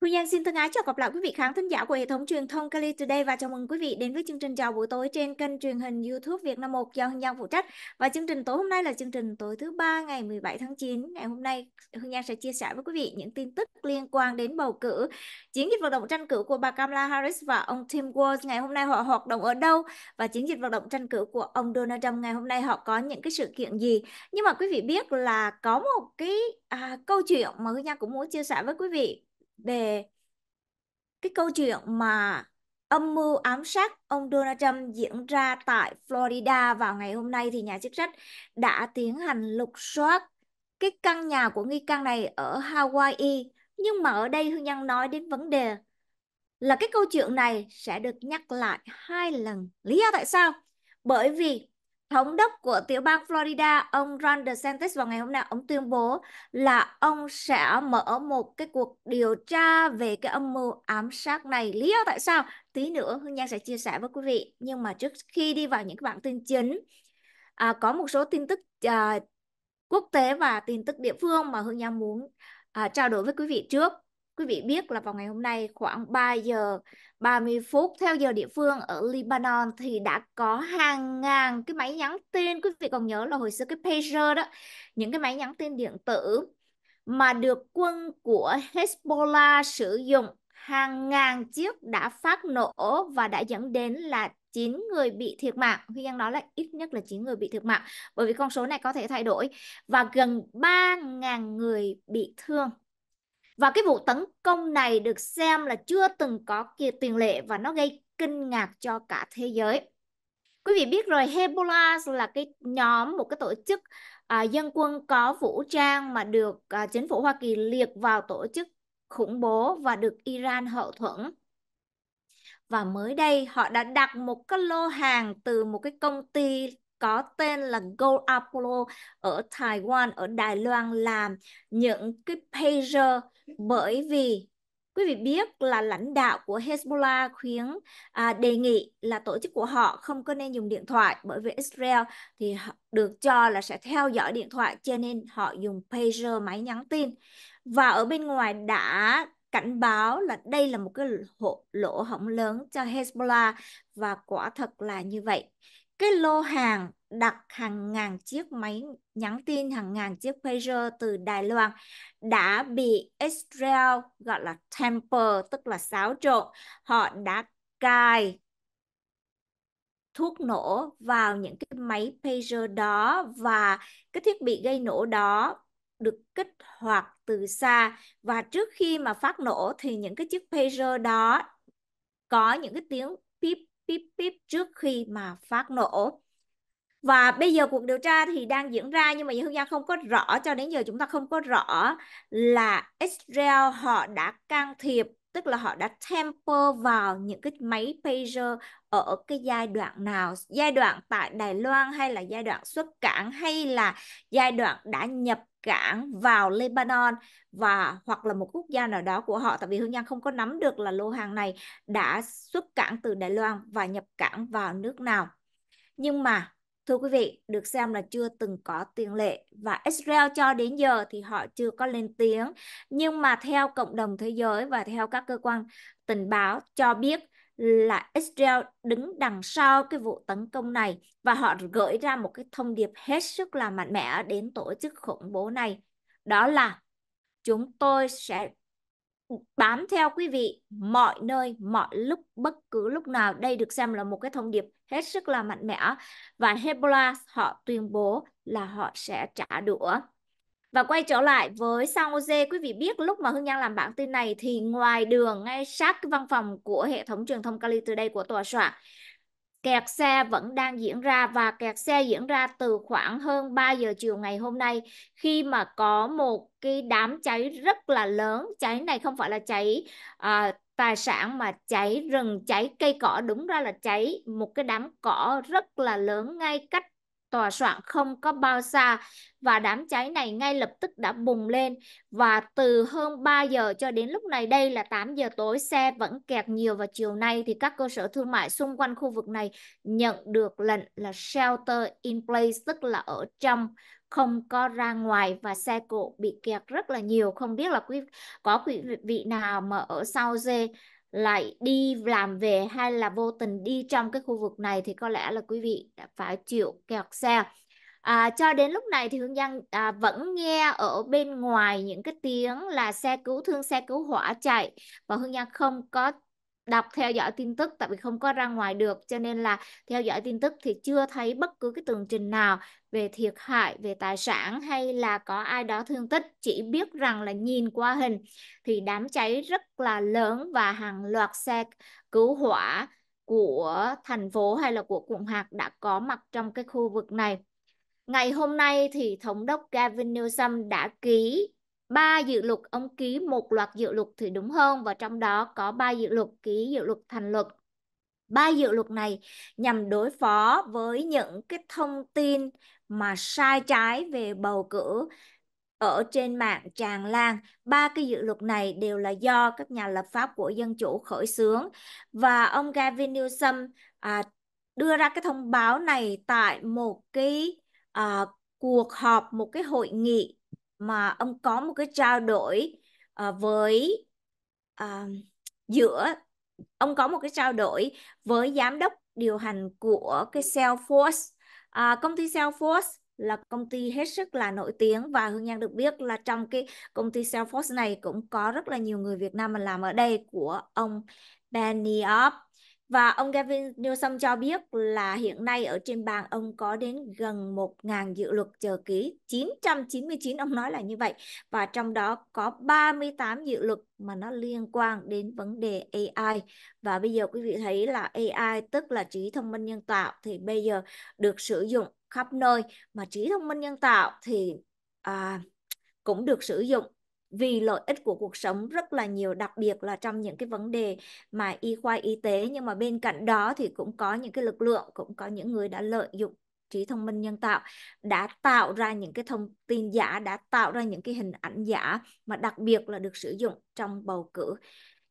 Hương Giang xin thân ái chào gặp lại quý vị khán thính giả của hệ thống truyền thông Cali Today và chào mừng quý vị đến với chương trình chào buổi tối trên kênh truyền hình YouTube Việt Nam 1 do Hương Giang phụ trách. Và chương trình tối hôm nay là chương trình tối thứ ba ngày 17 tháng 9. Ngày hôm nay Hương Giang sẽ chia sẻ với quý vị những tin tức liên quan đến bầu cử, chiến dịch vận động tranh cử của bà Kamala Harris và ông Tim Walz ngày hôm nay họ hoạt động ở đâu và chiến dịch vận động tranh cử của ông Donald Trump ngày hôm nay họ có những cái sự kiện gì. Nhưng mà quý vị biết là có một cái à, câu chuyện mà Hương Giang cũng muốn chia sẻ với quý vị về cái câu chuyện mà âm mưu ám sát ông Donald Trump diễn ra tại Florida vào ngày hôm nay thì nhà chức trách đã tiến hành lục soát cái căn nhà của nghi can này ở Hawaii. Nhưng mà ở đây Hương Nhân nói đến vấn đề là cái câu chuyện này sẽ được nhắc lại hai lần. Lý do tại sao? Bởi vì Thống đốc của tiểu bang Florida, ông Ron DeSantis vào ngày hôm nay ông tuyên bố là ông sẽ mở một cái cuộc điều tra về cái âm mưu ám sát này. Lý do tại sao? Tí nữa Hương Giang sẽ chia sẻ với quý vị. Nhưng mà trước khi đi vào những bản tin chính, à, có một số tin tức à, quốc tế và tin tức địa phương mà Hương Giang muốn à, trao đổi với quý vị trước. Quý vị biết là vào ngày hôm nay khoảng 3 giờ 30 phút theo giờ địa phương ở Lebanon thì đã có hàng ngàn cái máy nhắn tin. Quý vị còn nhớ là hồi xưa cái pager đó, những cái máy nhắn tin điện tử mà được quân của Hezbollah sử dụng hàng ngàn chiếc đã phát nổ và đã dẫn đến là 9 người bị thiệt mạng. Huy Anh nói là ít nhất là 9 người bị thiệt mạng bởi vì con số này có thể thay đổi và gần 3.000 người bị thương. Và cái vụ tấn công này được xem là chưa từng có kia tiền lệ và nó gây kinh ngạc cho cả thế giới. Quý vị biết rồi, Hezbollah là cái nhóm, một cái tổ chức à, dân quân có vũ trang mà được à, chính phủ Hoa Kỳ liệt vào tổ chức khủng bố và được Iran hậu thuẫn. Và mới đây họ đã đặt một cái lô hàng từ một cái công ty có tên là Gold Apollo ở Taiwan, ở Đài Loan làm những cái pager bởi vì quý vị biết là lãnh đạo của Hezbollah khuyến à, đề nghị là tổ chức của họ không có nên dùng điện thoại bởi vì Israel thì được cho là sẽ theo dõi điện thoại cho nên họ dùng pager máy nhắn tin và ở bên ngoài đã cảnh báo là đây là một cái hộ, lỗ hổng lớn cho Hezbollah và quả thật là như vậy cái lô hàng đặt hàng ngàn chiếc máy nhắn tin, hàng ngàn chiếc pager từ Đài Loan đã bị Israel gọi là temper, tức là xáo trộn. Họ đã cài thuốc nổ vào những cái máy pager đó và cái thiết bị gây nổ đó được kích hoạt từ xa và trước khi mà phát nổ thì những cái chiếc pager đó có những cái tiếng pip pip pip trước khi mà phát nổ và bây giờ cuộc điều tra thì đang diễn ra nhưng mà Hương Giang không có rõ cho đến giờ chúng ta không có rõ là Israel họ đã can thiệp tức là họ đã tamper vào những cái máy pager ở cái giai đoạn nào giai đoạn tại Đài Loan hay là giai đoạn xuất cảng hay là giai đoạn đã nhập cảng vào Lebanon và hoặc là một quốc gia nào đó của họ tại vì Hương Giang không có nắm được là lô hàng này đã xuất cảng từ Đài Loan và nhập cảng vào nước nào nhưng mà Thưa quý vị, được xem là chưa từng có tiền lệ và Israel cho đến giờ thì họ chưa có lên tiếng. Nhưng mà theo cộng đồng thế giới và theo các cơ quan tình báo cho biết là Israel đứng đằng sau cái vụ tấn công này và họ gửi ra một cái thông điệp hết sức là mạnh mẽ đến tổ chức khủng bố này. Đó là chúng tôi sẽ bám theo quý vị mọi nơi, mọi lúc, bất cứ lúc nào. Đây được xem là một cái thông điệp hết sức là mạnh mẽ. Và Hezbollah họ tuyên bố là họ sẽ trả đũa. Và quay trở lại với San Jose, quý vị biết lúc mà Hương Giang làm bản tin này thì ngoài đường ngay sát văn phòng của hệ thống truyền thông Cali từ đây của tòa soạn Kẹt xe vẫn đang diễn ra và kẹt xe diễn ra từ khoảng hơn 3 giờ chiều ngày hôm nay khi mà có một cái đám cháy rất là lớn. Cháy này không phải là cháy à, tài sản mà cháy rừng, cháy cây cỏ đúng ra là cháy một cái đám cỏ rất là lớn ngay cách tòa soạn không có bao xa và đám cháy này ngay lập tức đã bùng lên và từ hơn 3 giờ cho đến lúc này đây là 8 giờ tối xe vẫn kẹt nhiều và chiều nay thì các cơ sở thương mại xung quanh khu vực này nhận được lệnh là shelter in place tức là ở trong không có ra ngoài và xe cộ bị kẹt rất là nhiều không biết là quý có quý vị nào mà ở sau dê lại đi làm về hay là vô tình đi trong cái khu vực này thì có lẽ là quý vị đã phải chịu kẹt xe à, cho đến lúc này thì hương giang à, vẫn nghe ở bên ngoài những cái tiếng là xe cứu thương xe cứu hỏa chạy và hương giang không có đọc theo dõi tin tức tại vì không có ra ngoài được cho nên là theo dõi tin tức thì chưa thấy bất cứ cái tường trình nào về thiệt hại về tài sản hay là có ai đó thương tích chỉ biết rằng là nhìn qua hình thì đám cháy rất là lớn và hàng loạt xe cứu hỏa của thành phố hay là của quận hạt đã có mặt trong cái khu vực này Ngày hôm nay thì Thống đốc Gavin Newsom đã ký ba dự luật ông ký một loạt dự luật thì đúng hơn và trong đó có ba dự luật ký dự luật thành luật ba dự luật này nhằm đối phó với những cái thông tin mà sai trái về bầu cử ở trên mạng tràn lan ba cái dự luật này đều là do các nhà lập pháp của dân chủ khởi xướng và ông Gavin Newsom à, đưa ra cái thông báo này tại một cái à, cuộc họp một cái hội nghị mà ông có một cái trao đổi uh, với uh, giữa ông có một cái trao đổi với giám đốc điều hành của cái Salesforce. À, công ty Salesforce là công ty hết sức là nổi tiếng và Hương Nhan được biết là trong cái công ty Salesforce này cũng có rất là nhiều người Việt Nam mình làm ở đây của ông Benioff và ông Gavin Newsom cho biết là hiện nay ở trên bàn ông có đến gần 1.000 dự luật chờ ký, 999 ông nói là như vậy. Và trong đó có 38 dự luật mà nó liên quan đến vấn đề AI. Và bây giờ quý vị thấy là AI tức là trí thông minh nhân tạo thì bây giờ được sử dụng khắp nơi. Mà trí thông minh nhân tạo thì à, cũng được sử dụng vì lợi ích của cuộc sống rất là nhiều đặc biệt là trong những cái vấn đề mà y khoa y tế nhưng mà bên cạnh đó thì cũng có những cái lực lượng cũng có những người đã lợi dụng trí thông minh nhân tạo đã tạo ra những cái thông tin giả đã tạo ra những cái hình ảnh giả mà đặc biệt là được sử dụng trong bầu cử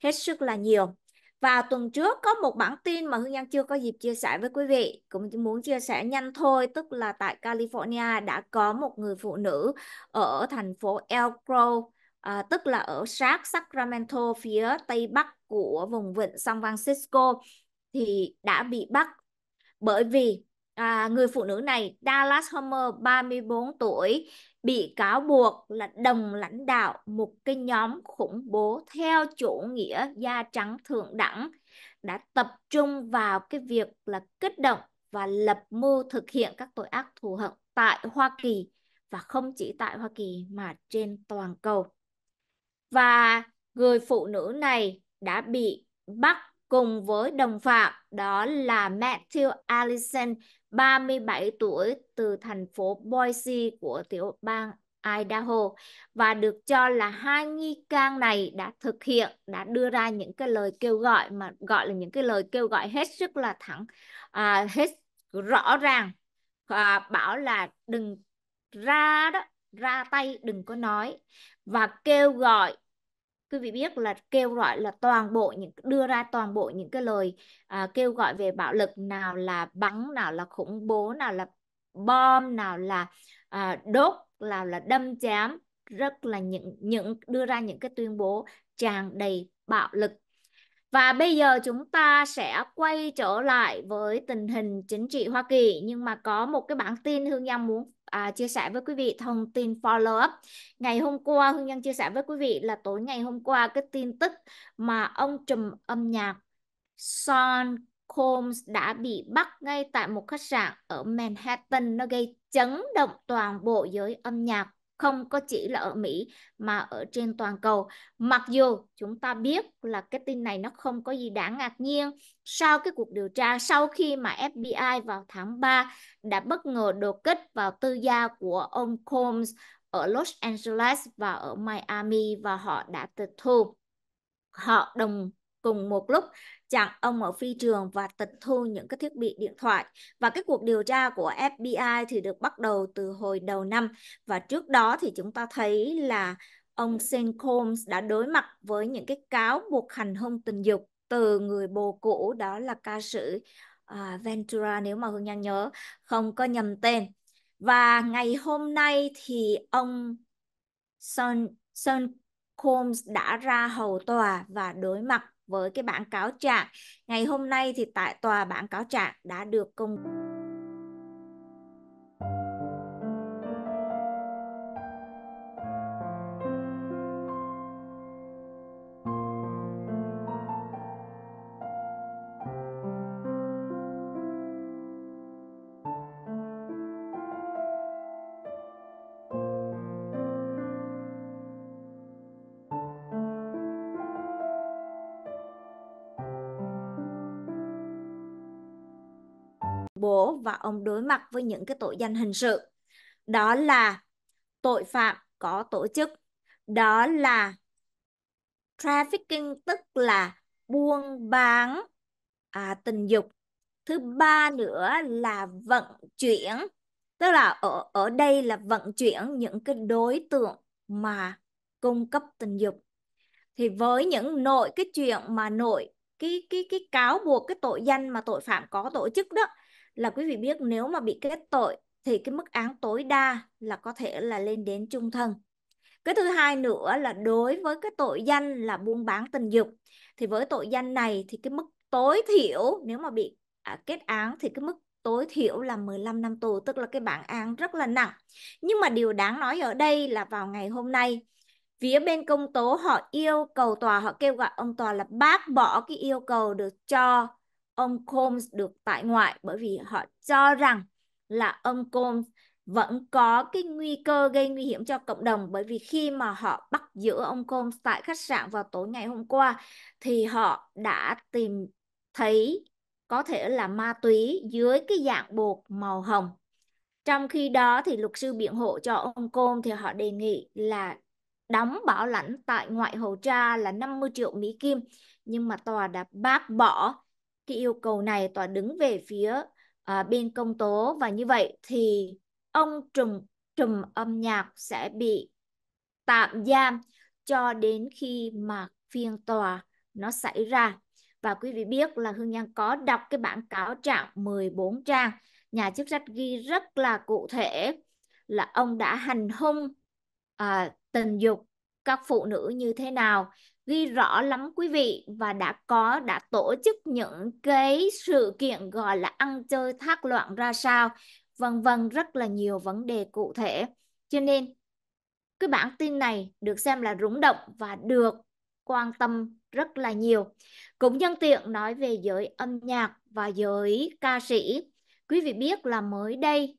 hết sức là nhiều và tuần trước có một bản tin mà Hương Giang chưa có dịp chia sẻ với quý vị, cũng muốn chia sẻ nhanh thôi, tức là tại California đã có một người phụ nữ ở thành phố El Grove à, tức là ở sát Sacramento phía tây bắc của vùng vịnh San Francisco thì đã bị bắt bởi vì à, người phụ nữ này Dallas Homer 34 tuổi bị cáo buộc là đồng lãnh đạo một cái nhóm khủng bố theo chủ nghĩa da trắng thượng đẳng đã tập trung vào cái việc là kích động và lập mưu thực hiện các tội ác thù hận tại Hoa Kỳ và không chỉ tại Hoa Kỳ mà trên toàn cầu và người phụ nữ này đã bị bắt cùng với đồng phạm đó là Matthew Allison 37 tuổi từ thành phố Boise của tiểu bang Idaho và được cho là hai nghi can này đã thực hiện đã đưa ra những cái lời kêu gọi mà gọi là những cái lời kêu gọi hết sức là thẳng à, hết rõ ràng à, bảo là đừng ra đó ra tay đừng có nói và kêu gọi quý vị biết là kêu gọi là toàn bộ những đưa ra toàn bộ những cái lời à, kêu gọi về bạo lực nào là bắn nào là khủng bố nào là bom nào là à, đốt nào là đâm chém rất là những những đưa ra những cái tuyên bố tràn đầy bạo lực và bây giờ chúng ta sẽ quay trở lại với tình hình chính trị Hoa Kỳ nhưng mà có một cái bản tin Hương Giang muốn à, chia sẻ với quý vị thông tin follow up. Ngày hôm qua Hương Nhân chia sẻ với quý vị là tối ngày hôm qua cái tin tức mà ông trùm âm nhạc Sean Combs đã bị bắt ngay tại một khách sạn ở Manhattan nó gây chấn động toàn bộ giới âm nhạc không có chỉ là ở Mỹ mà ở trên toàn cầu. Mặc dù chúng ta biết là cái tin này nó không có gì đáng ngạc nhiên sau cái cuộc điều tra sau khi mà FBI vào tháng 3 đã bất ngờ đột kích vào tư gia của ông Combs ở Los Angeles và ở Miami và họ đã tịch thu. Họ đồng cùng một lúc chặn ông ở phi trường và tịch thu những cái thiết bị điện thoại. Và cái cuộc điều tra của FBI thì được bắt đầu từ hồi đầu năm và trước đó thì chúng ta thấy là ông Sean Combs đã đối mặt với những cái cáo buộc hành hung tình dục từ người bồ cũ đó là ca sĩ à, Ventura nếu mà Hương Nhan nhớ không có nhầm tên. Và ngày hôm nay thì ông Son, Son Combs đã ra hầu tòa và đối mặt với cái bản cáo trạng. Ngày hôm nay thì tại tòa bản cáo trạng đã được công ông đối mặt với những cái tội danh hình sự đó là tội phạm có tổ chức đó là trafficking tức là buôn bán à, tình dục thứ ba nữa là vận chuyển tức là ở ở đây là vận chuyển những cái đối tượng mà cung cấp tình dục thì với những nội cái chuyện mà nội cái cái cái cáo buộc cái tội danh mà tội phạm có tổ chức đó là quý vị biết nếu mà bị kết tội thì cái mức án tối đa là có thể là lên đến trung thân. Cái thứ hai nữa là đối với cái tội danh là buôn bán tình dục thì với tội danh này thì cái mức tối thiểu nếu mà bị à, kết án thì cái mức tối thiểu là 15 năm tù tức là cái bản án rất là nặng. Nhưng mà điều đáng nói ở đây là vào ngày hôm nay phía bên công tố họ yêu cầu tòa họ kêu gọi ông tòa là bác bỏ cái yêu cầu được cho ông Combs được tại ngoại bởi vì họ cho rằng là ông Combs vẫn có cái nguy cơ gây nguy hiểm cho cộng đồng bởi vì khi mà họ bắt giữ ông Combs tại khách sạn vào tối ngày hôm qua thì họ đã tìm thấy có thể là ma túy dưới cái dạng bột màu hồng. Trong khi đó thì luật sư biện hộ cho ông Combs thì họ đề nghị là đóng bảo lãnh tại ngoại hầu tra là 50 triệu Mỹ Kim nhưng mà tòa đã bác bỏ cái yêu cầu này tòa đứng về phía à, bên công tố và như vậy thì ông trùm trùm âm nhạc sẽ bị tạm giam cho đến khi mà phiên tòa nó xảy ra và quý vị biết là Hương Nhan có đọc cái bản cáo trạng 14 trang nhà chức trách ghi rất là cụ thể là ông đã hành hung à, tình dục các phụ nữ như thế nào ghi rõ lắm quý vị và đã có đã tổ chức những cái sự kiện gọi là ăn chơi thác loạn ra sao vân vân rất là nhiều vấn đề cụ thể cho nên cái bản tin này được xem là rúng động và được quan tâm rất là nhiều cũng nhân tiện nói về giới âm nhạc và giới ca sĩ quý vị biết là mới đây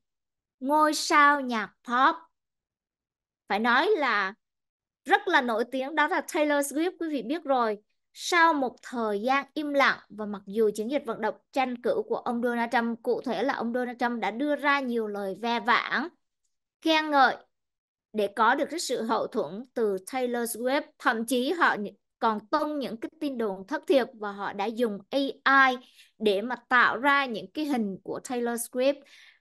ngôi sao nhạc pop phải nói là rất là nổi tiếng đó là Taylor Swift quý vị biết rồi sau một thời gian im lặng và mặc dù chiến dịch vận động tranh cử của ông Donald Trump cụ thể là ông Donald Trump đã đưa ra nhiều lời ve vãn khen ngợi để có được cái sự hậu thuẫn từ Taylor Swift thậm chí họ còn tung những cái tin đồn thất thiệt và họ đã dùng AI để mà tạo ra những cái hình của Taylor Swift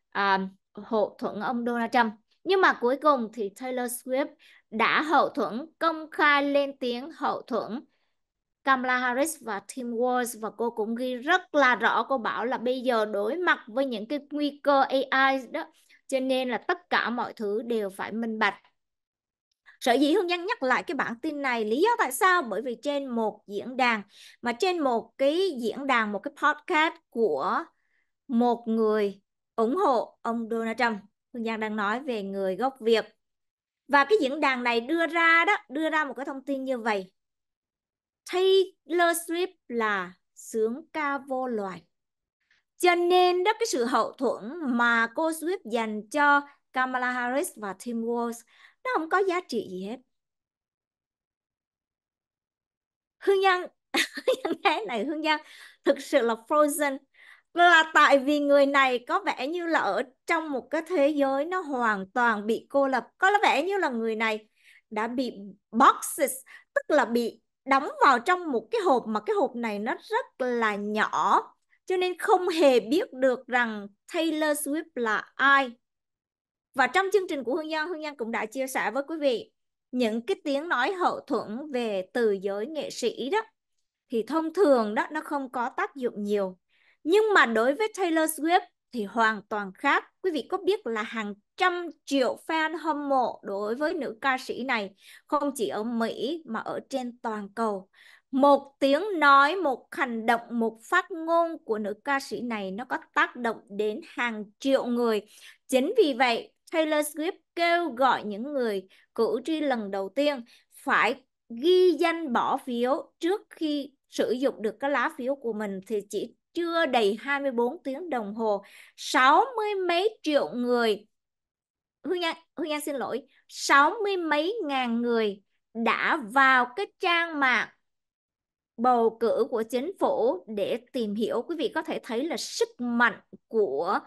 à, hậu thuẫn ông Donald Trump nhưng mà cuối cùng thì Taylor Swift đã hậu thuẫn, công khai lên tiếng hậu thuẫn Kamala Harris và Tim Walz và cô cũng ghi rất là rõ cô bảo là bây giờ đối mặt với những cái nguy cơ AI đó cho nên là tất cả mọi thứ đều phải minh bạch Sở dĩ Hương Giang nhắc lại cái bản tin này lý do tại sao? Bởi vì trên một diễn đàn mà trên một cái diễn đàn một cái podcast của một người ủng hộ ông Donald Trump. Hương Giang đang nói về người gốc Việt và cái diễn đàn này đưa ra đó đưa ra một cái thông tin như vậy Taylor Swift là sướng ca vô loài cho nên đó cái sự hậu thuẫn mà cô Swift dành cho Kamala Harris và Tim Walz nó không có giá trị gì hết Hương Nhân cái này Hương Nhân thực sự là frozen là tại vì người này có vẻ như là ở trong một cái thế giới nó hoàn toàn bị cô lập có vẻ như là người này đã bị boxes tức là bị đóng vào trong một cái hộp mà cái hộp này nó rất là nhỏ cho nên không hề biết được rằng Taylor Swift là ai và trong chương trình của Hương Giang Hương Giang cũng đã chia sẻ với quý vị những cái tiếng nói hậu thuẫn về từ giới nghệ sĩ đó thì thông thường đó nó không có tác dụng nhiều nhưng mà đối với Taylor Swift thì hoàn toàn khác. Quý vị có biết là hàng trăm triệu fan hâm mộ đối với nữ ca sĩ này không chỉ ở Mỹ mà ở trên toàn cầu. Một tiếng nói, một hành động, một phát ngôn của nữ ca sĩ này nó có tác động đến hàng triệu người. Chính vì vậy, Taylor Swift kêu gọi những người cử tri lần đầu tiên phải ghi danh bỏ phiếu trước khi sử dụng được cái lá phiếu của mình thì chỉ chưa đầy 24 tiếng đồng hồ 60 mấy triệu người Hương Nhan, Hương Nhan xin lỗi 60 mấy ngàn người đã vào cái trang mạng bầu cử của chính phủ để tìm hiểu quý vị có thể thấy là sức mạnh của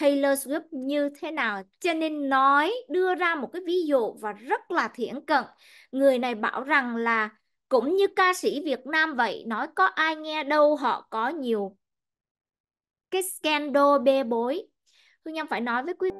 Taylor Swift như thế nào cho nên nói đưa ra một cái ví dụ và rất là thiển cận người này bảo rằng là cũng như ca sĩ Việt Nam vậy nói có ai nghe đâu họ có nhiều cái scandal bê bối Hương Nhâm phải nói với quý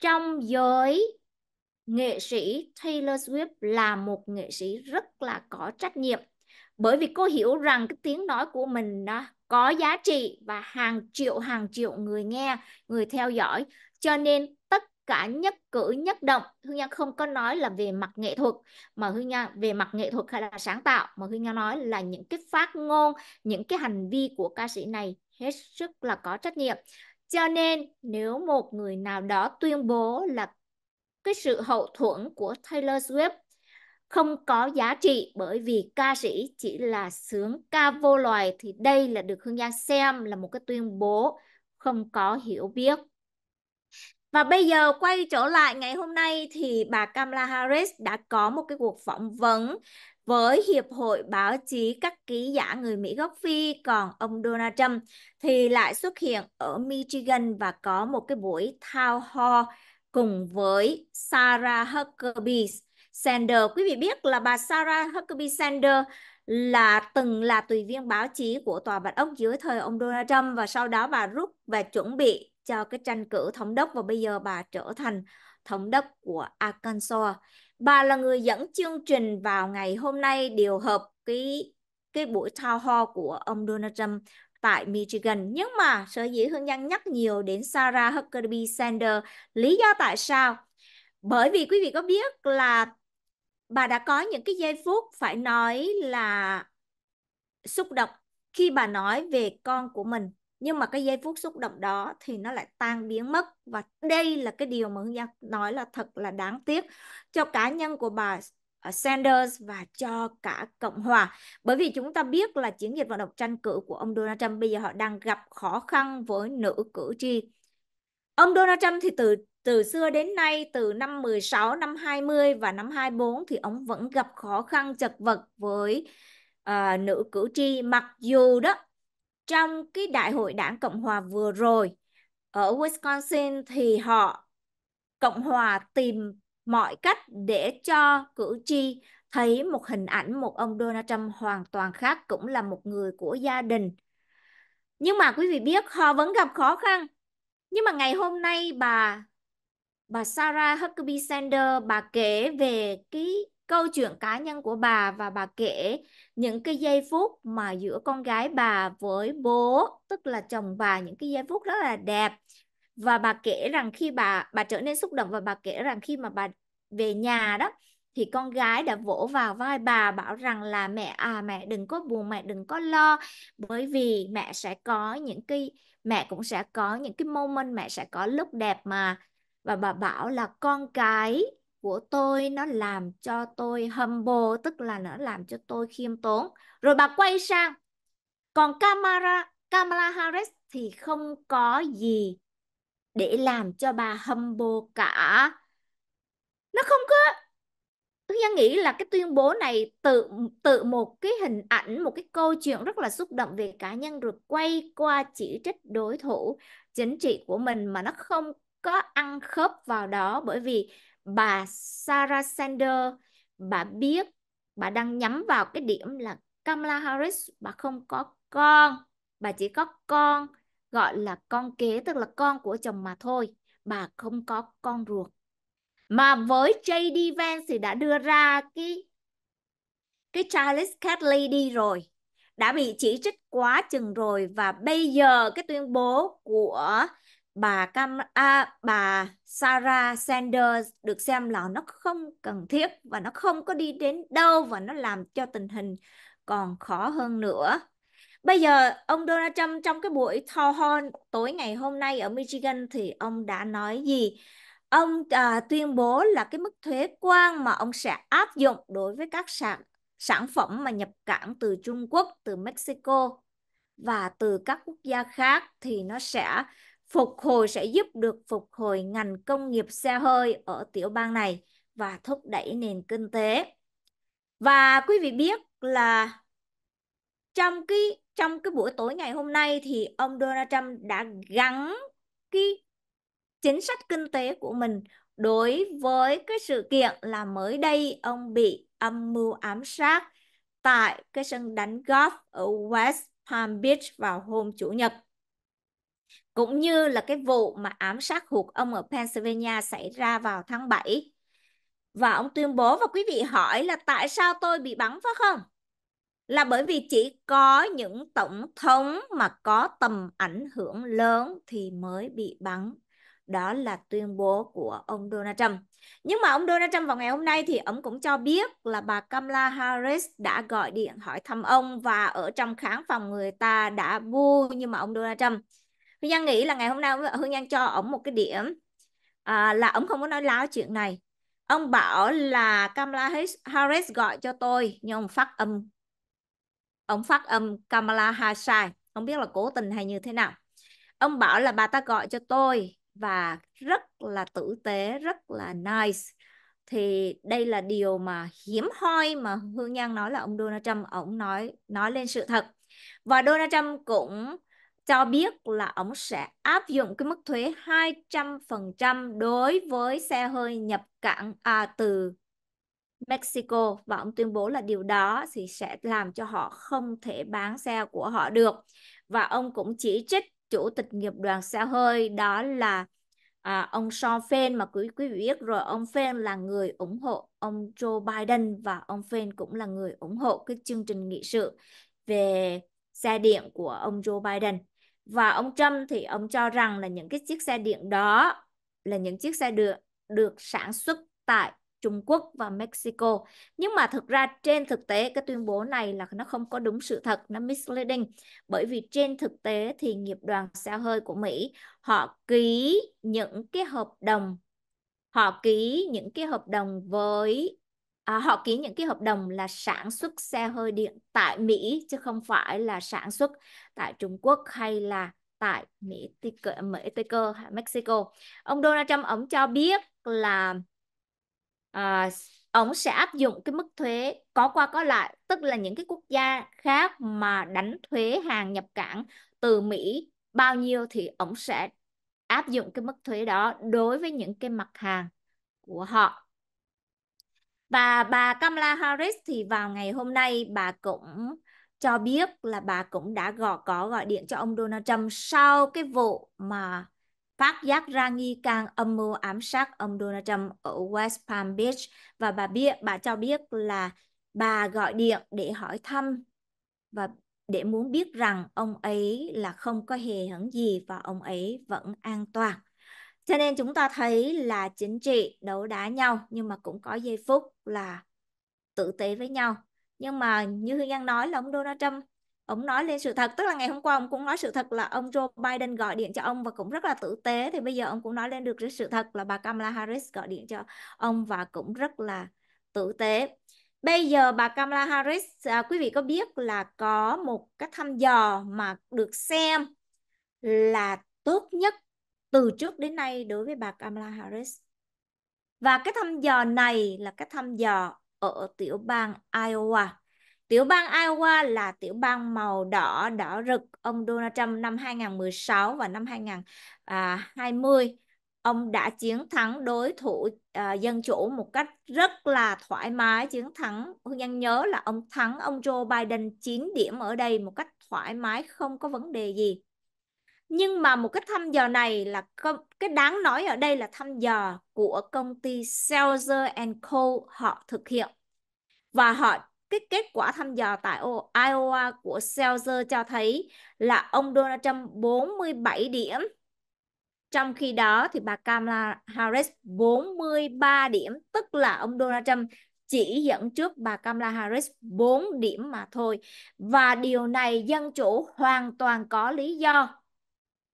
trong giới nghệ sĩ Taylor Swift là một nghệ sĩ rất là có trách nhiệm bởi vì cô hiểu rằng cái tiếng nói của mình nó có giá trị và hàng triệu hàng triệu người nghe người theo dõi cho nên tất cả nhất cử nhất động hương nhan không có nói là về mặt nghệ thuật mà hương nha về mặt nghệ thuật hay là sáng tạo mà hương nha nói là những cái phát ngôn những cái hành vi của ca sĩ này hết sức là có trách nhiệm cho nên nếu một người nào đó tuyên bố là cái sự hậu thuẫn của Taylor Swift không có giá trị bởi vì ca sĩ chỉ là sướng ca vô loài thì đây là được Hương Giang xem là một cái tuyên bố không có hiểu biết. Và bây giờ quay trở lại ngày hôm nay thì bà Kamala Harris đã có một cái cuộc phỏng vấn với Hiệp hội Báo chí các ký giả người Mỹ gốc Phi, còn ông Donald Trump thì lại xuất hiện ở Michigan và có một cái buổi thao ho cùng với Sarah Huckabee Sanders. Quý vị biết là bà Sarah Huckabee Sanders là từng là tùy viên báo chí của Tòa Bạch Ốc dưới thời ông Donald Trump và sau đó bà rút và chuẩn bị cho cái tranh cử thống đốc và bây giờ bà trở thành thống đốc của Arkansas. Bà là người dẫn chương trình vào ngày hôm nay điều hợp cái cái buổi town hall của ông Donald Trump tại Michigan. Nhưng mà sở dĩ Hương Nhân nhắc nhiều đến Sarah Huckabee Sanders, lý do tại sao? Bởi vì quý vị có biết là bà đã có những cái giây phút phải nói là xúc động khi bà nói về con của mình nhưng mà cái giây phút xúc động đó thì nó lại tan biến mất và đây là cái điều mà Hương Giang nói là thật là đáng tiếc cho cá nhân của bà ờ, Sanders và cho cả Cộng hòa. Bởi vì chúng ta biết là chiến dịch vận động tranh cử của ông Donald Trump bây giờ họ đang gặp khó khăn với nữ cử tri. Ông Donald Trump thì từ từ xưa đến nay từ năm 16, năm 20 và năm 24 thì ông vẫn gặp khó khăn chật vật với uh, nữ cử tri mặc dù đó trong cái đại hội đảng Cộng hòa vừa rồi ở Wisconsin thì họ Cộng hòa tìm mọi cách để cho cử tri thấy một hình ảnh một ông Donald Trump hoàn toàn khác cũng là một người của gia đình. Nhưng mà quý vị biết họ vẫn gặp khó khăn. Nhưng mà ngày hôm nay bà bà Sarah Huckabee Sanders bà kể về cái câu chuyện cá nhân của bà và bà kể những cái giây phút mà giữa con gái bà với bố tức là chồng bà những cái giây phút rất là đẹp và bà kể rằng khi bà bà trở nên xúc động và bà kể rằng khi mà bà về nhà đó thì con gái đã vỗ vào vai bà bảo rằng là mẹ à mẹ đừng có buồn mẹ đừng có lo bởi vì mẹ sẽ có những cái mẹ cũng sẽ có những cái moment mẹ sẽ có lúc đẹp mà và bà bảo là con cái của tôi nó làm cho tôi humble tức là nó làm cho tôi khiêm tốn rồi bà quay sang còn Kamala Kamala Harris thì không có gì để làm cho bà humble cả nó không có tôi Giang nghĩ là cái tuyên bố này tự tự một cái hình ảnh một cái câu chuyện rất là xúc động về cá nhân rồi quay qua chỉ trích đối thủ chính trị của mình mà nó không có ăn khớp vào đó bởi vì bà Sarah Sanders bà biết bà đang nhắm vào cái điểm là Kamala Harris bà không có con bà chỉ có con gọi là con kế tức là con của chồng mà thôi bà không có con ruột mà với JD Vance thì đã đưa ra cái cái Charles Kelly đi rồi đã bị chỉ trích quá chừng rồi và bây giờ cái tuyên bố của bà Cam à, bà Sarah Sanders được xem là nó không cần thiết và nó không có đi đến đâu và nó làm cho tình hình còn khó hơn nữa. Bây giờ ông Donald Trump trong cái buổi town hall tối ngày hôm nay ở Michigan thì ông đã nói gì? Ông à, tuyên bố là cái mức thuế quan mà ông sẽ áp dụng đối với các sản sản phẩm mà nhập cảng từ Trung Quốc, từ Mexico và từ các quốc gia khác thì nó sẽ phục hồi sẽ giúp được phục hồi ngành công nghiệp xe hơi ở tiểu bang này và thúc đẩy nền kinh tế. Và quý vị biết là trong cái trong cái buổi tối ngày hôm nay thì ông Donald Trump đã gắn cái chính sách kinh tế của mình đối với cái sự kiện là mới đây ông bị âm mưu ám sát tại cái sân đánh golf ở West Palm Beach vào hôm chủ nhật cũng như là cái vụ mà ám sát hụt ông ở Pennsylvania xảy ra vào tháng 7. Và ông tuyên bố và quý vị hỏi là tại sao tôi bị bắn phải không? Là bởi vì chỉ có những tổng thống mà có tầm ảnh hưởng lớn thì mới bị bắn. Đó là tuyên bố của ông Donald Trump. Nhưng mà ông Donald Trump vào ngày hôm nay thì ông cũng cho biết là bà Kamala Harris đã gọi điện hỏi thăm ông và ở trong kháng phòng người ta đã bu nhưng mà ông Donald Trump hương giang nghĩ là ngày hôm nay hương giang cho ổng một cái điểm à, là ổng không có nói láo chuyện này ông bảo là Kamala Harris gọi cho tôi nhưng ông phát âm ông phát âm Kamala Harris sai không biết là cố tình hay như thế nào ông bảo là bà ta gọi cho tôi và rất là tử tế rất là nice thì đây là điều mà hiếm hoi mà Hương Giang nói là ông Donald Trump ông nói nói lên sự thật và Donald Trump cũng cho biết là ông sẽ áp dụng cái mức thuế 200% đối với xe hơi nhập cảng à, từ Mexico và ông tuyên bố là điều đó thì sẽ làm cho họ không thể bán xe của họ được. Và ông cũng chỉ trích chủ tịch nghiệp đoàn xe hơi đó là à, ông Sean Fain mà quý quý vị biết rồi ông Fain là người ủng hộ ông Joe Biden và ông Fain cũng là người ủng hộ cái chương trình nghị sự về xe điện của ông Joe Biden và ông Trump thì ông cho rằng là những cái chiếc xe điện đó là những chiếc xe được được sản xuất tại Trung Quốc và Mexico. Nhưng mà thực ra trên thực tế cái tuyên bố này là nó không có đúng sự thật, nó misleading. Bởi vì trên thực tế thì nghiệp đoàn xe hơi của Mỹ họ ký những cái hợp đồng họ ký những cái hợp đồng với à, họ ký những cái hợp đồng là sản xuất xe hơi điện tại Mỹ chứ không phải là sản xuất tại Trung Quốc hay là tại Mỹ Mỹ Tico Mexico. Ông Donald Trump ông cho biết là à, ông sẽ áp dụng cái mức thuế có qua có lại, tức là những cái quốc gia khác mà đánh thuế hàng nhập cảng từ Mỹ bao nhiêu thì ông sẽ áp dụng cái mức thuế đó đối với những cái mặt hàng của họ và bà Kamala Harris thì vào ngày hôm nay bà cũng cho biết là bà cũng đã gò có gọi điện cho ông Donald Trump sau cái vụ mà phát giác ra nghi can âm mưu ám sát ông Donald Trump ở West Palm Beach và bà biết bà cho biết là bà gọi điện để hỏi thăm và để muốn biết rằng ông ấy là không có hề hấn gì và ông ấy vẫn an toàn. Cho nên chúng ta thấy là chính trị đấu đá nhau nhưng mà cũng có giây phút là tử tế với nhau. Nhưng mà như Hương Giang nói là ông Donald Trump ông nói lên sự thật tức là ngày hôm qua ông cũng nói sự thật là ông Joe Biden gọi điện cho ông và cũng rất là tử tế thì bây giờ ông cũng nói lên được sự thật là bà Kamala Harris gọi điện cho ông và cũng rất là tử tế bây giờ bà Kamala Harris à, quý vị có biết là có một cái thăm dò mà được xem là tốt nhất từ trước đến nay đối với bà Kamala Harris. Và cái thăm dò này là cái thăm dò ở tiểu bang Iowa. Tiểu bang Iowa là tiểu bang màu đỏ đỏ rực ông Donald Trump năm 2016 và năm 2020 à, ông đã chiến thắng đối thủ à, dân chủ một cách rất là thoải mái chiến thắng nhân nhớ là ông thắng ông Joe Biden 9 điểm ở đây một cách thoải mái không có vấn đề gì nhưng mà một cái thăm dò này là cái đáng nói ở đây là thăm dò của công ty Seltzer Co họ thực hiện và họ cái kết quả thăm dò tại Iowa của Seltzer cho thấy là ông Donald Trump 47 điểm trong khi đó thì bà Kamala Harris 43 điểm, tức là ông Donald Trump chỉ dẫn trước bà Kamala Harris 4 điểm mà thôi. Và điều này dân chủ hoàn toàn có lý do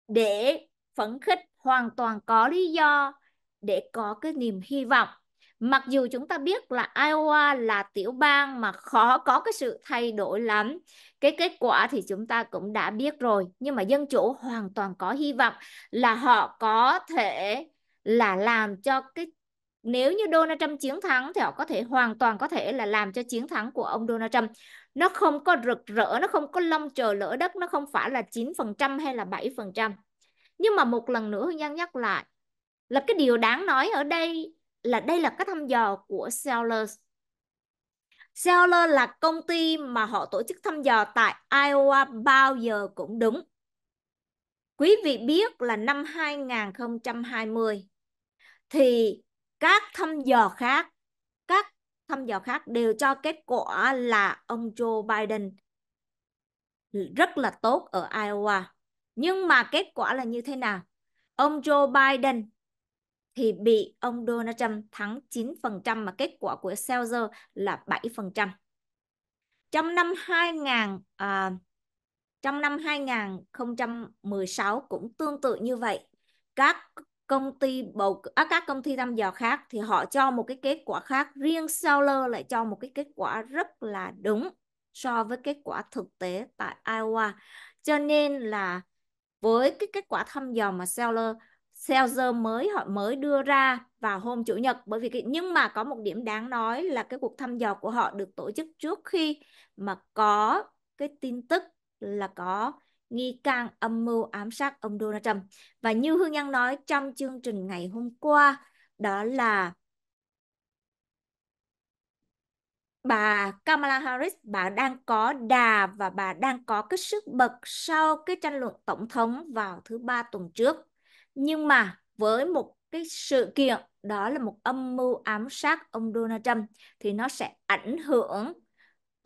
để phấn khích hoàn toàn có lý do để có cái niềm hy vọng mặc dù chúng ta biết là Iowa là tiểu bang mà khó có cái sự thay đổi lắm cái kết quả thì chúng ta cũng đã biết rồi nhưng mà dân chủ hoàn toàn có hy vọng là họ có thể là làm cho cái nếu như Donald Trump chiến thắng thì họ có thể hoàn toàn có thể là làm cho chiến thắng của ông Donald Trump nó không có rực rỡ, nó không có lông trời lỡ đất, nó không phải là 9% hay là 7%. Nhưng mà một lần nữa Hương Giang nhắc lại là cái điều đáng nói ở đây là đây là cái thăm dò của Sellers. Seller là công ty mà họ tổ chức thăm dò tại Iowa bao giờ cũng đúng. Quý vị biết là năm 2020 thì các thăm dò khác các thăm dò khác đều cho kết quả là ông Joe Biden rất là tốt ở Iowa. Nhưng mà kết quả là như thế nào? Ông Joe Biden thì bị ông Donald Trump thắng 9% mà kết quả của Seltzer là 7%. Trong năm 2000 à, trong năm 2016 cũng tương tự như vậy. Các công ty bầu à, các công ty thăm dò khác thì họ cho một cái kết quả khác riêng seller lại cho một cái kết quả rất là đúng so với kết quả thực tế tại Iowa cho nên là với cái kết quả thăm dò mà seller seller mới họ mới đưa ra vào hôm chủ nhật bởi vì cái, nhưng mà có một điểm đáng nói là cái cuộc thăm dò của họ được tổ chức trước khi mà có cái tin tức là có nghi can âm mưu ám sát ông Donald Trump. Và như Hương Nhân nói trong chương trình ngày hôm qua, đó là bà Kamala Harris bà đang có đà và bà đang có cái sức bật sau cái tranh luận tổng thống vào thứ ba tuần trước nhưng mà với một cái sự kiện đó là một âm mưu ám sát ông Donald Trump thì nó sẽ ảnh hưởng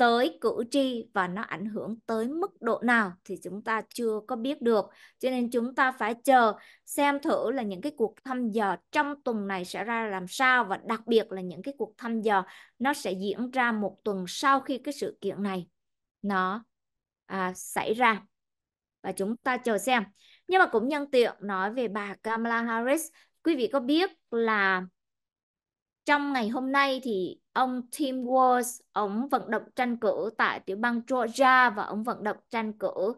tới cử tri và nó ảnh hưởng tới mức độ nào thì chúng ta chưa có biết được. Cho nên chúng ta phải chờ xem thử là những cái cuộc thăm dò trong tuần này sẽ ra làm sao và đặc biệt là những cái cuộc thăm dò nó sẽ diễn ra một tuần sau khi cái sự kiện này nó à, xảy ra và chúng ta chờ xem. Nhưng mà cũng nhân tiện nói về bà Kamala Harris, quý vị có biết là trong ngày hôm nay thì ông Tim Walz, ông vận động tranh cử tại tiểu bang Georgia và ông vận động tranh cử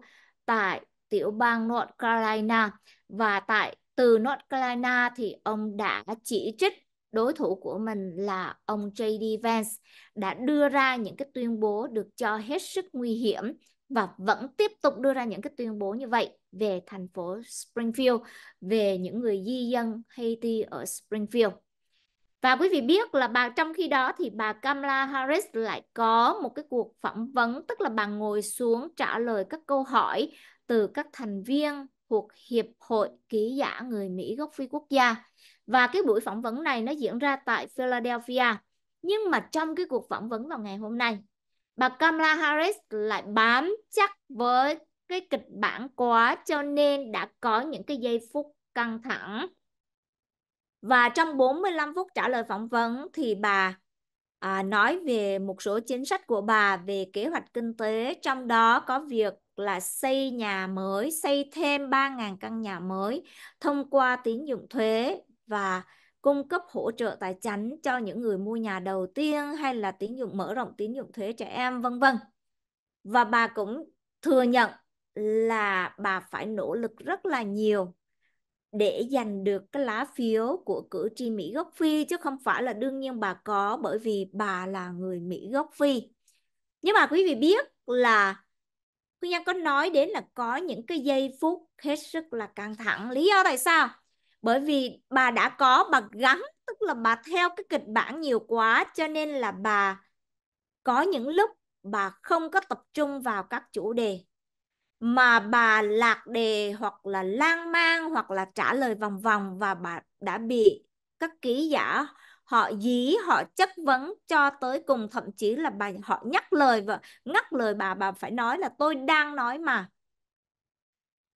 tại tiểu bang North Carolina và tại từ North Carolina thì ông đã chỉ trích đối thủ của mình là ông JD Vance đã đưa ra những cái tuyên bố được cho hết sức nguy hiểm và vẫn tiếp tục đưa ra những cái tuyên bố như vậy về thành phố Springfield, về những người di dân Haiti ở Springfield. Và quý vị biết là bà trong khi đó thì bà Kamala Harris lại có một cái cuộc phỏng vấn, tức là bà ngồi xuống trả lời các câu hỏi từ các thành viên thuộc Hiệp hội Ký giả người Mỹ gốc Phi quốc gia. Và cái buổi phỏng vấn này nó diễn ra tại Philadelphia. Nhưng mà trong cái cuộc phỏng vấn vào ngày hôm nay, bà Kamala Harris lại bám chắc với cái kịch bản quá cho nên đã có những cái giây phút căng thẳng và trong 45 phút trả lời phỏng vấn thì bà à, nói về một số chính sách của bà về kế hoạch kinh tế, trong đó có việc là xây nhà mới, xây thêm 3.000 căn nhà mới thông qua tín dụng thuế và cung cấp hỗ trợ tài chính cho những người mua nhà đầu tiên hay là tín dụng mở rộng tín dụng thuế trẻ em vân vân. Và bà cũng thừa nhận là bà phải nỗ lực rất là nhiều để giành được cái lá phiếu của cử tri Mỹ gốc Phi chứ không phải là đương nhiên bà có bởi vì bà là người Mỹ gốc Phi. Nhưng mà quý vị biết là Hương Nhân có nói đến là có những cái giây phút hết sức là căng thẳng. Lý do tại sao? Bởi vì bà đã có, bà gắn, tức là bà theo cái kịch bản nhiều quá cho nên là bà có những lúc bà không có tập trung vào các chủ đề mà bà lạc đề hoặc là lang mang hoặc là trả lời vòng vòng và bà đã bị các ký giả họ dí họ chất vấn cho tới cùng thậm chí là bà họ nhắc lời và ngắt lời bà bà phải nói là tôi đang nói mà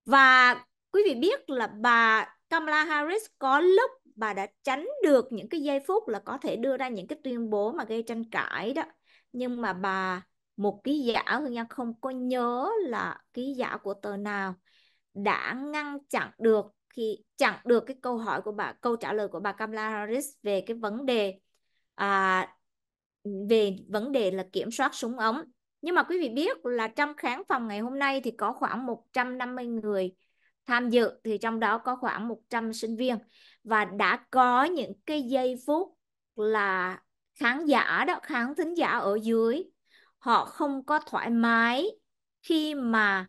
và quý vị biết là bà Kamala Harris có lúc bà đã tránh được những cái giây phút là có thể đưa ra những cái tuyên bố mà gây tranh cãi đó nhưng mà bà một ký giả Hương Giang không có nhớ là ký giả của tờ nào đã ngăn chặn được khi chặn được cái câu hỏi của bà câu trả lời của bà Kamala Harris về cái vấn đề à, về vấn đề là kiểm soát súng ống nhưng mà quý vị biết là trong kháng phòng ngày hôm nay thì có khoảng 150 người tham dự thì trong đó có khoảng 100 sinh viên và đã có những cái giây phút là khán giả đó khán thính giả ở dưới họ không có thoải mái khi mà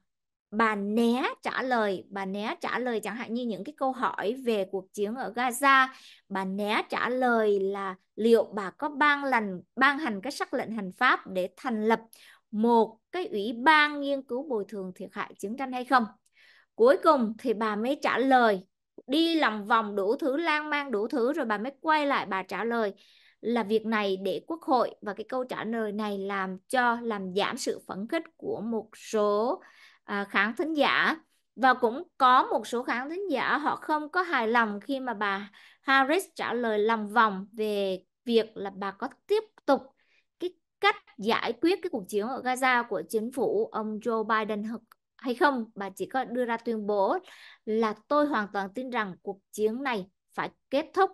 bà né trả lời bà né trả lời chẳng hạn như những cái câu hỏi về cuộc chiến ở Gaza bà né trả lời là liệu bà có ban lành ban hành cái sắc lệnh hành pháp để thành lập một cái ủy ban nghiên cứu bồi thường thiệt hại chiến tranh hay không cuối cùng thì bà mới trả lời đi lòng vòng đủ thứ lang mang đủ thứ rồi bà mới quay lại bà trả lời là việc này để quốc hội và cái câu trả lời này làm cho làm giảm sự phấn khích của một số à, khán thính giả và cũng có một số kháng thính giả họ không có hài lòng khi mà bà Harris trả lời lòng vòng về việc là bà có tiếp tục cái cách giải quyết cái cuộc chiến ở Gaza của chính phủ ông Joe Biden hay không bà chỉ có đưa ra tuyên bố là tôi hoàn toàn tin rằng cuộc chiến này phải kết thúc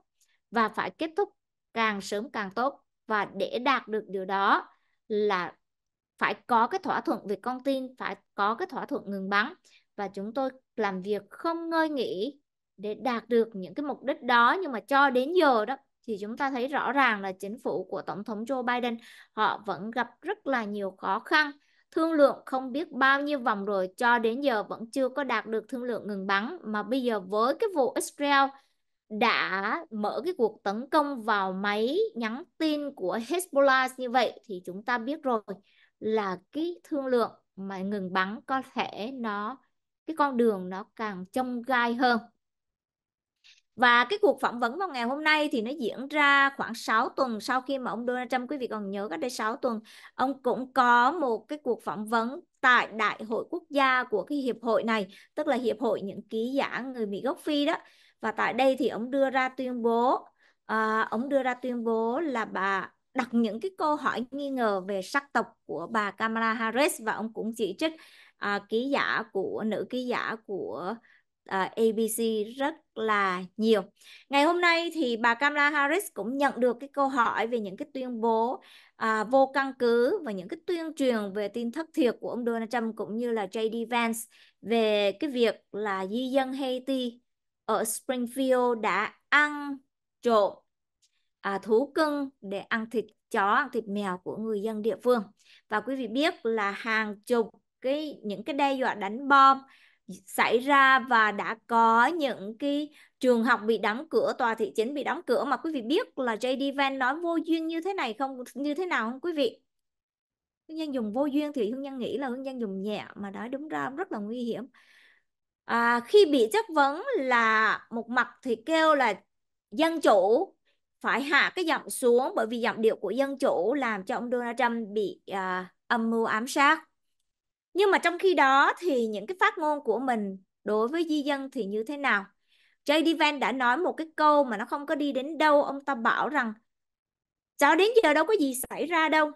và phải kết thúc càng sớm càng tốt và để đạt được điều đó là phải có cái thỏa thuận về con tin phải có cái thỏa thuận ngừng bắn và chúng tôi làm việc không ngơi nghỉ để đạt được những cái mục đích đó nhưng mà cho đến giờ đó thì chúng ta thấy rõ ràng là chính phủ của tổng thống Joe Biden họ vẫn gặp rất là nhiều khó khăn thương lượng không biết bao nhiêu vòng rồi cho đến giờ vẫn chưa có đạt được thương lượng ngừng bắn mà bây giờ với cái vụ Israel đã mở cái cuộc tấn công vào máy nhắn tin của Hezbollah như vậy thì chúng ta biết rồi là cái thương lượng mà ngừng bắn có thể nó cái con đường nó càng trông gai hơn. Và cái cuộc phỏng vấn vào ngày hôm nay thì nó diễn ra khoảng 6 tuần sau khi mà ông Donald Trump, quý vị còn nhớ cách đây 6 tuần, ông cũng có một cái cuộc phỏng vấn tại Đại hội Quốc gia của cái hiệp hội này, tức là Hiệp hội những ký giả người Mỹ gốc Phi đó và tại đây thì ông đưa ra tuyên bố à, ông đưa ra tuyên bố là bà đặt những cái câu hỏi nghi ngờ về sắc tộc của bà Kamala Harris và ông cũng chỉ trích à, ký giả của nữ ký giả của à, ờ, ABC rất là nhiều. Ngày hôm nay thì bà Kamala Harris cũng nhận được cái câu hỏi về những cái tuyên bố à, vô căn cứ và những cái tuyên truyền về tin thất thiệt của ông Donald Trump cũng như là JD Vance về cái việc là di dân Haiti ở Springfield đã ăn trộm à, thú cưng để ăn thịt chó, ăn thịt mèo của người dân địa phương. Và quý vị biết là hàng chục cái những cái đe dọa đánh bom xảy ra và đã có những cái trường học bị đóng cửa, tòa thị chính bị đóng cửa mà quý vị biết là JD Van nói vô duyên như thế này không như thế nào không quý vị? Hương Nhân dùng vô duyên thì Hương Nhân nghĩ là Hương Nhân dùng nhẹ mà nói đúng ra rất là nguy hiểm à, khi bị chất vấn là một mặt thì kêu là dân chủ phải hạ cái giọng xuống bởi vì giọng điệu của dân chủ làm cho ông Donald Trump bị à, âm mưu ám sát nhưng mà trong khi đó thì những cái phát ngôn của mình đối với di dân thì như thế nào J.D. đã nói một cái câu mà nó không có đi đến đâu ông ta bảo rằng cho đến giờ đâu có gì xảy ra đâu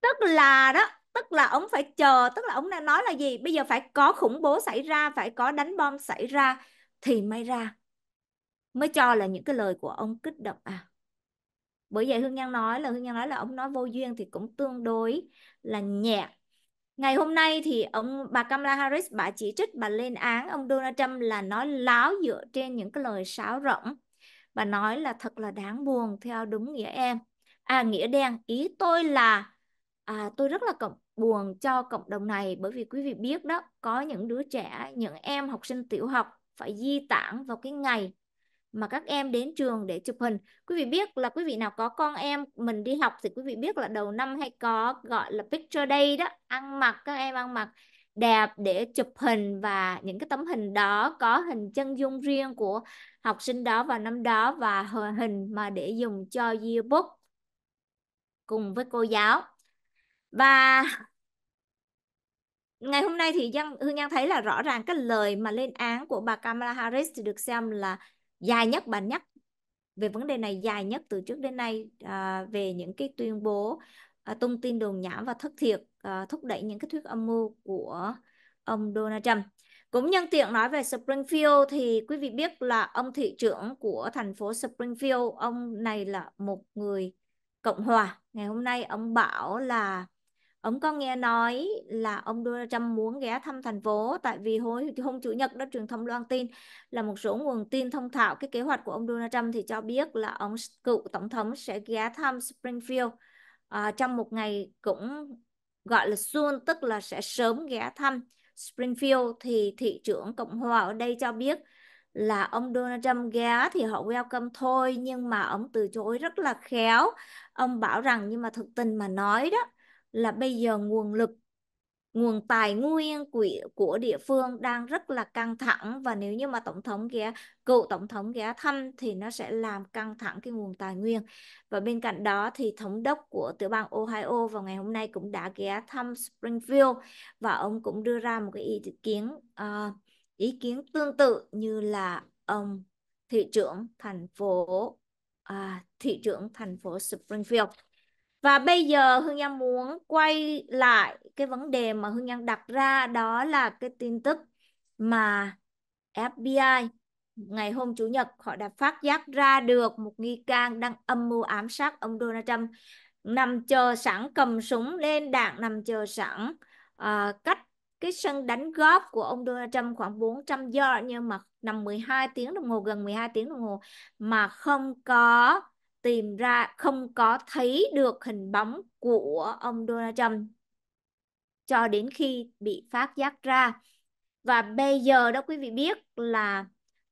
tức là đó tức là ông phải chờ tức là ông đang nói là gì bây giờ phải có khủng bố xảy ra phải có đánh bom xảy ra thì may ra mới cho là những cái lời của ông kích động à bởi vậy hương nhân nói là hương nhân nói là ông nói vô duyên thì cũng tương đối là nhẹ ngày hôm nay thì ông bà Kamala Harris bà chỉ trích bà lên án ông Donald Trump là nói láo dựa trên những cái lời sáo rỗng bà nói là thật là đáng buồn theo đúng nghĩa em à nghĩa đen ý tôi là à, tôi rất là cộng buồn cho cộng đồng này bởi vì quý vị biết đó có những đứa trẻ những em học sinh tiểu học phải di tản vào cái ngày mà các em đến trường để chụp hình quý vị biết là quý vị nào có con em mình đi học thì quý vị biết là đầu năm hay có gọi là picture day đó ăn mặc các em ăn mặc đẹp để chụp hình và những cái tấm hình đó có hình chân dung riêng của học sinh đó vào năm đó và hình mà để dùng cho yearbook cùng với cô giáo và ngày hôm nay thì dân hương nhan thấy là rõ ràng cái lời mà lên án của bà Kamala Harris thì được xem là dài nhất bà nhắc về vấn đề này dài nhất từ trước đến nay à, về những cái tuyên bố à, tung tin đồn nhảm và thất thiệt à, thúc đẩy những cái thuyết âm mưu của ông Donald Trump cũng nhân tiện nói về Springfield thì quý vị biết là ông thị trưởng của thành phố Springfield ông này là một người cộng hòa ngày hôm nay ông bảo là Ông có nghe nói là ông Donald Trump muốn ghé thăm thành phố tại vì hồi, hôm Chủ nhật đó truyền thông loan tin là một số nguồn tin thông thạo cái kế hoạch của ông Donald Trump thì cho biết là ông cựu tổng thống sẽ ghé thăm Springfield à, trong một ngày cũng gọi là soon tức là sẽ sớm ghé thăm Springfield thì thị trưởng Cộng hòa ở đây cho biết là ông Donald Trump ghé thì họ welcome thôi nhưng mà ông từ chối rất là khéo. Ông bảo rằng nhưng mà thực tình mà nói đó là bây giờ nguồn lực nguồn tài nguyên của, của địa phương đang rất là căng thẳng và nếu như mà tổng thống ghé cựu tổng thống ghé thăm thì nó sẽ làm căng thẳng cái nguồn tài nguyên và bên cạnh đó thì thống đốc của tiểu bang Ohio vào ngày hôm nay cũng đã ghé thăm Springfield và ông cũng đưa ra một cái ý kiến uh, ý kiến tương tự như là ông thị trưởng thành phố uh, thị trưởng thành phố Springfield và bây giờ Hương Giang muốn quay lại cái vấn đề mà Hương Giang đặt ra đó là cái tin tức mà FBI ngày hôm Chủ nhật họ đã phát giác ra được một nghi can đang âm mưu ám sát ông Donald Trump nằm chờ sẵn cầm súng lên đạn nằm chờ sẵn à, cách cái sân đánh góp của ông Donald Trump khoảng 400 yard nhưng mà nằm 12 tiếng đồng hồ gần 12 tiếng đồng hồ mà không có tìm ra không có thấy được hình bóng của ông Donald Trump cho đến khi bị phát giác ra và bây giờ đó quý vị biết là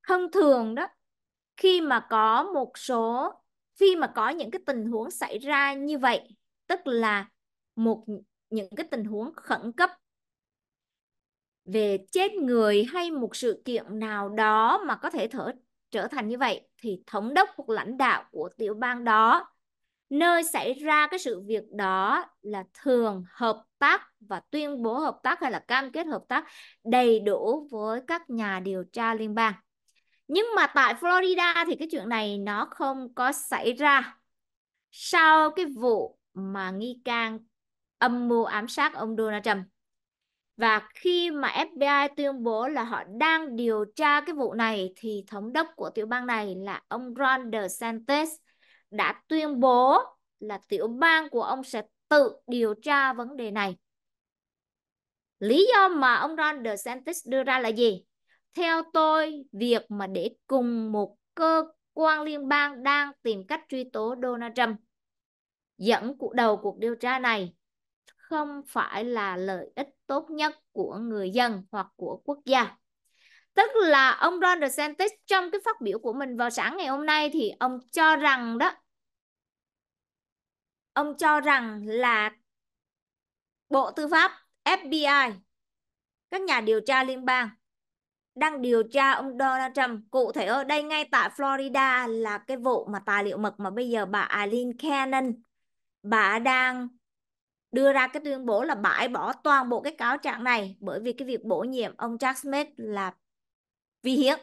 thông thường đó khi mà có một số khi mà có những cái tình huống xảy ra như vậy tức là một những cái tình huống khẩn cấp về chết người hay một sự kiện nào đó mà có thể thở trở thành như vậy thì thống đốc hoặc lãnh đạo của tiểu bang đó nơi xảy ra cái sự việc đó là thường hợp tác và tuyên bố hợp tác hay là cam kết hợp tác đầy đủ với các nhà điều tra liên bang. Nhưng mà tại Florida thì cái chuyện này nó không có xảy ra. Sau cái vụ mà nghi can âm mưu ám sát ông Donald Trump và khi mà FBI tuyên bố là họ đang điều tra cái vụ này thì thống đốc của tiểu bang này là ông Ron DeSantis đã tuyên bố là tiểu bang của ông sẽ tự điều tra vấn đề này. Lý do mà ông Ron DeSantis đưa ra là gì? Theo tôi, việc mà để cùng một cơ quan liên bang đang tìm cách truy tố Donald Trump dẫn đầu cuộc điều tra này không phải là lợi ích tốt nhất của người dân hoặc của quốc gia. Tức là ông Ron DeSantis trong cái phát biểu của mình vào sáng ngày hôm nay thì ông cho rằng đó ông cho rằng là Bộ Tư pháp FBI các nhà điều tra liên bang đang điều tra ông Donald Trump. Cụ thể ở đây ngay tại Florida là cái vụ mà tài liệu mật mà bây giờ bà Eileen Cannon bà đang đưa ra cái tuyên bố là bãi bỏ toàn bộ cái cáo trạng này bởi vì cái việc bổ nhiệm ông Jack Smith là vi hiến.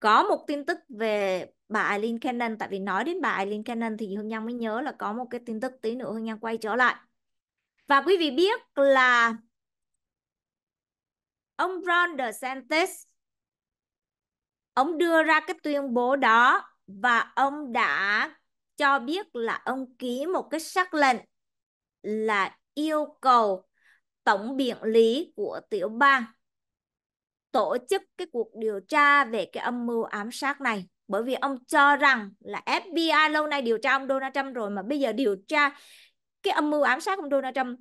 Có một tin tức về bà Eileen Cannon tại vì nói đến bà Eileen Cannon thì Hương Nhân mới nhớ là có một cái tin tức tí nữa Hương Nhân quay trở lại. Và quý vị biết là ông Ron DeSantis ông đưa ra cái tuyên bố đó và ông đã cho biết là ông ký một cái sắc lệnh là yêu cầu tổng biện lý của tiểu bang tổ chức cái cuộc điều tra về cái âm mưu ám sát này bởi vì ông cho rằng là FBI lâu nay điều tra ông Donald Trump rồi mà bây giờ điều tra cái âm mưu ám sát ông Donald Trump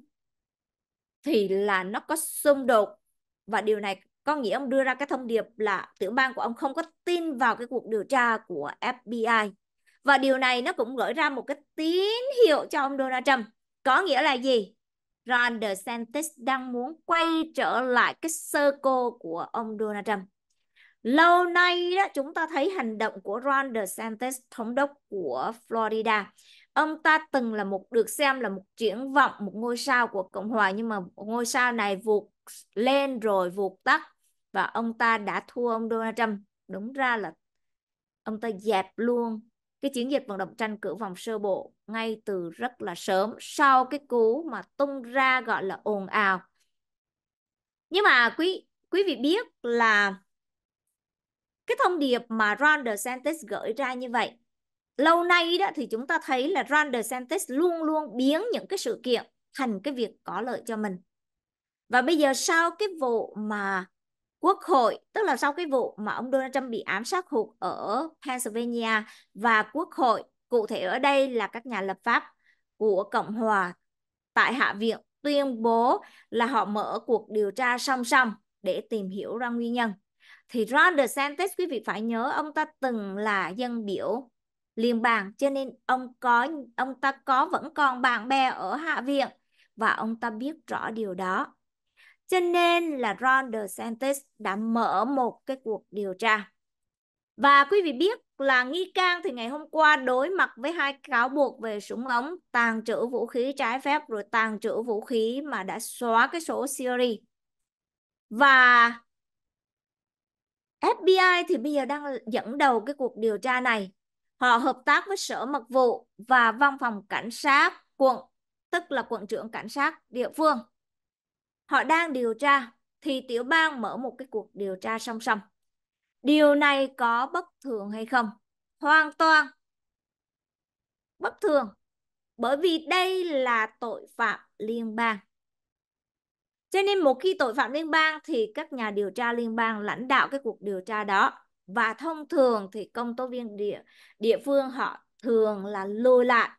thì là nó có xung đột và điều này có nghĩa ông đưa ra cái thông điệp là tiểu bang của ông không có tin vào cái cuộc điều tra của FBI và điều này nó cũng gửi ra một cái tín hiệu cho ông Donald Trump có nghĩa là gì? Ron DeSantis đang muốn quay trở lại cái sơ cô của ông Donald Trump. Lâu nay đó chúng ta thấy hành động của Ron DeSantis, thống đốc của Florida. Ông ta từng là một được xem là một triển vọng, một ngôi sao của Cộng hòa nhưng mà ngôi sao này vụt lên rồi vụt tắt và ông ta đã thua ông Donald Trump. Đúng ra là ông ta dẹp luôn cái chiến dịch vận động tranh cử vòng sơ bộ ngay từ rất là sớm sau cái cú mà tung ra gọi là ồn ào nhưng mà quý quý vị biết là cái thông điệp mà Ron DeSantis gửi ra như vậy lâu nay đó thì chúng ta thấy là Ron DeSantis luôn luôn biến những cái sự kiện thành cái việc có lợi cho mình và bây giờ sau cái vụ mà Quốc hội, tức là sau cái vụ mà ông Donald Trump bị ám sát hụt ở Pennsylvania và Quốc hội, cụ thể ở đây là các nhà lập pháp của Cộng hòa tại Hạ viện tuyên bố là họ mở cuộc điều tra song song để tìm hiểu ra nguyên nhân. Thì Ron DeSantis quý vị phải nhớ ông ta từng là dân biểu liên bang cho nên ông có ông ta có vẫn còn bạn bè ở Hạ viện và ông ta biết rõ điều đó cho nên là Ron DeSantis đã mở một cái cuộc điều tra. Và quý vị biết là nghi can thì ngày hôm qua đối mặt với hai cáo buộc về súng ống, tàng trữ vũ khí trái phép rồi tàng trữ vũ khí mà đã xóa cái số Siri. Và FBI thì bây giờ đang dẫn đầu cái cuộc điều tra này. Họ hợp tác với Sở Mật vụ và Văn phòng Cảnh sát quận, tức là quận trưởng cảnh sát địa phương họ đang điều tra thì tiểu bang mở một cái cuộc điều tra song song điều này có bất thường hay không hoàn toàn bất thường bởi vì đây là tội phạm liên bang cho nên một khi tội phạm liên bang thì các nhà điều tra liên bang lãnh đạo cái cuộc điều tra đó và thông thường thì công tố viên địa địa phương họ thường là lôi lại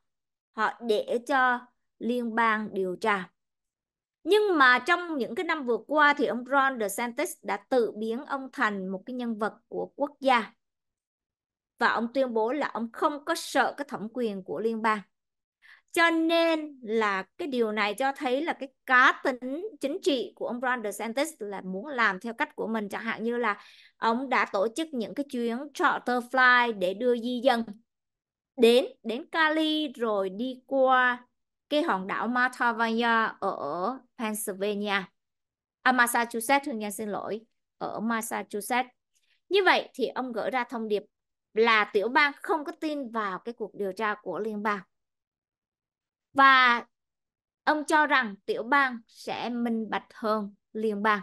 họ để cho liên bang điều tra nhưng mà trong những cái năm vừa qua thì ông Ron DeSantis đã tự biến ông thành một cái nhân vật của quốc gia và ông tuyên bố là ông không có sợ cái thẩm quyền của liên bang cho nên là cái điều này cho thấy là cái cá tính chính trị của ông Ron DeSantis là muốn làm theo cách của mình chẳng hạn như là ông đã tổ chức những cái chuyến charter flight để đưa di dân đến đến Cali rồi đi qua cái hòn đảo Matavaya ở Pennsylvania à Massachusetts thương nhân xin lỗi ở Massachusetts như vậy thì ông gửi ra thông điệp là tiểu bang không có tin vào cái cuộc điều tra của liên bang và ông cho rằng tiểu bang sẽ minh bạch hơn liên bang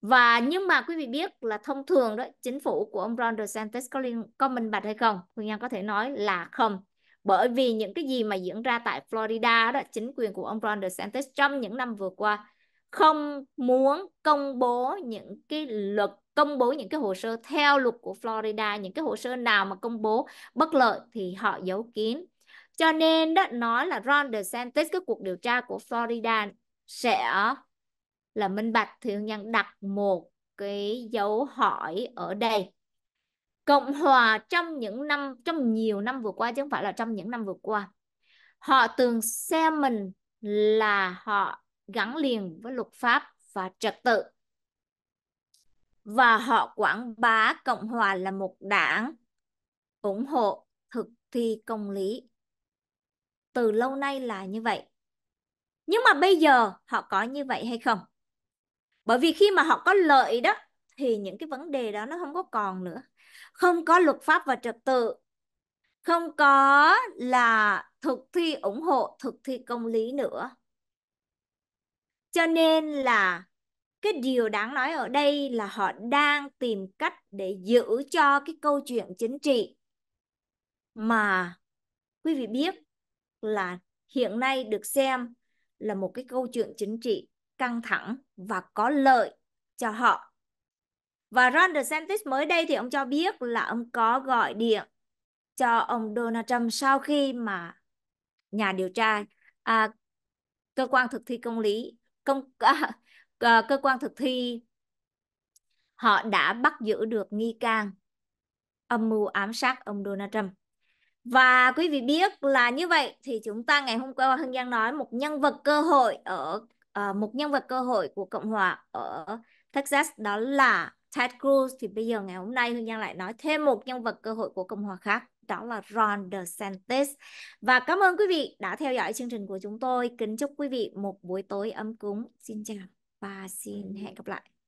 và nhưng mà quý vị biết là thông thường đó chính phủ của ông Ron DeSantis có liên có minh bạch hay không? Hương Nhân có thể nói là không bởi vì những cái gì mà diễn ra tại Florida đó chính quyền của ông Ron DeSantis trong những năm vừa qua không muốn công bố những cái luật công bố những cái hồ sơ theo luật của Florida những cái hồ sơ nào mà công bố bất lợi thì họ giấu kín cho nên đó nói là Ron DeSantis cái cuộc điều tra của Florida sẽ là minh bạch thì nhân đặt một cái dấu hỏi ở đây Cộng hòa trong những năm trong nhiều năm vừa qua chứ không phải là trong những năm vừa qua họ từng xem mình là họ gắn liền với luật pháp và trật tự và họ quảng bá Cộng hòa là một đảng ủng hộ thực thi công lý từ lâu nay là như vậy nhưng mà bây giờ họ có như vậy hay không bởi vì khi mà họ có lợi đó thì những cái vấn đề đó nó không có còn nữa không có luật pháp và trật tự không có là thực thi ủng hộ thực thi công lý nữa cho nên là cái điều đáng nói ở đây là họ đang tìm cách để giữ cho cái câu chuyện chính trị mà quý vị biết là hiện nay được xem là một cái câu chuyện chính trị căng thẳng và có lợi cho họ và Ron DeSantis mới đây thì ông cho biết là ông có gọi điện cho ông Donald Trump sau khi mà nhà điều tra à, cơ quan thực thi công lý công à, à, cơ quan thực thi họ đã bắt giữ được nghi can âm mưu ám sát ông Donald Trump. Và quý vị biết là như vậy thì chúng ta ngày hôm qua Hưng Giang nói một nhân vật cơ hội ở uh, một nhân vật cơ hội của Cộng hòa ở Texas đó là Ted Cruz thì bây giờ ngày hôm nay Hương Giang lại nói thêm một nhân vật cơ hội của Cộng hòa khác đó là Ron DeSantis. Và cảm ơn quý vị đã theo dõi chương trình của chúng tôi. Kính chúc quý vị một buổi tối ấm cúng. Xin chào và xin hẹn gặp lại.